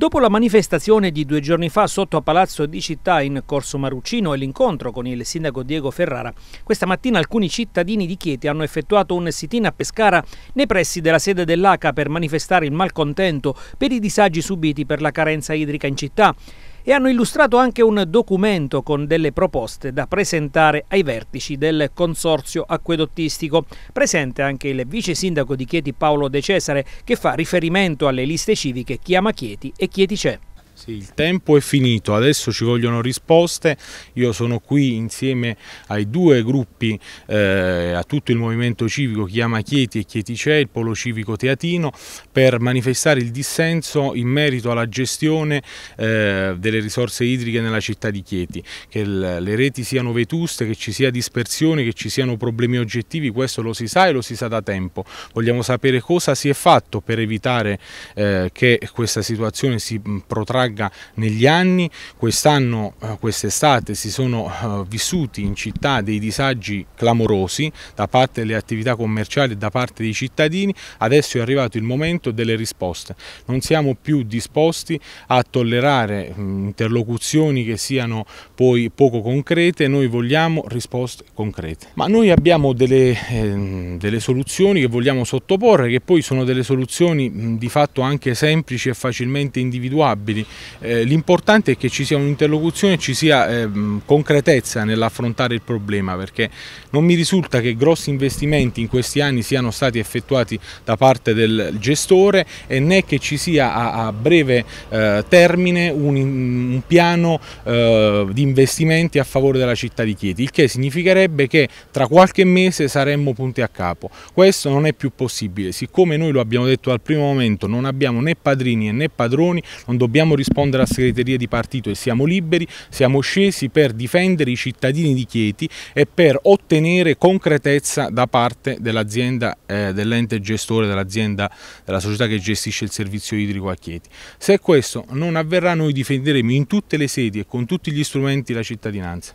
Dopo la manifestazione di due giorni fa sotto a Palazzo di Città in Corso Maruccino e l'incontro con il sindaco Diego Ferrara, questa mattina alcuni cittadini di Chieti hanno effettuato un sit-in a Pescara nei pressi della sede dell'ACA per manifestare il malcontento per i disagi subiti per la carenza idrica in città e hanno illustrato anche un documento con delle proposte da presentare ai vertici del consorzio acquedottistico. Presente anche il vice sindaco di Chieti Paolo De Cesare che fa riferimento alle liste civiche Chiama Chieti e Chieti C'è. Sì, il tempo è finito, adesso ci vogliono risposte, io sono qui insieme ai due gruppi, eh, a tutto il movimento civico Chiama Chieti e Chieti C'è, il Polo Civico Teatino, per manifestare il dissenso in merito alla gestione eh, delle risorse idriche nella città di Chieti, che le reti siano vetuste, che ci sia dispersione, che ci siano problemi oggettivi, questo lo si sa e lo si sa da tempo. Vogliamo sapere cosa si è fatto per evitare eh, che questa situazione si protragga allarga negli anni, quest'anno, eh, quest'estate si sono eh, vissuti in città dei disagi clamorosi da parte delle attività commerciali e da parte dei cittadini, adesso è arrivato il momento delle risposte, non siamo più disposti a tollerare mm, interlocuzioni che siano poi poco concrete, noi vogliamo risposte concrete. Ma noi abbiamo delle, eh, delle soluzioni che vogliamo sottoporre, che poi sono delle soluzioni mm, di fatto anche semplici e facilmente individuabili, eh, l'importante è che ci sia un'interlocuzione e ci sia ehm, concretezza nell'affrontare il problema perché non mi risulta che grossi investimenti in questi anni siano stati effettuati da parte del gestore e né che ci sia a, a breve eh, termine un, un piano eh, di investimenti a favore della città di Chieti, il che significherebbe che tra qualche mese saremmo punti a capo. Questo non è più possibile, siccome noi lo abbiamo detto al primo momento, non abbiamo né padrini né padroni, non dobbiamo rispondere rispondere alla segreteria di partito e siamo liberi, siamo scesi per difendere i cittadini di Chieti e per ottenere concretezza da parte dell'azienda, eh, dell'ente gestore dell'azienda, della società che gestisce il servizio idrico a Chieti. Se questo non avverrà noi difenderemo in tutte le sedi e con tutti gli strumenti la cittadinanza.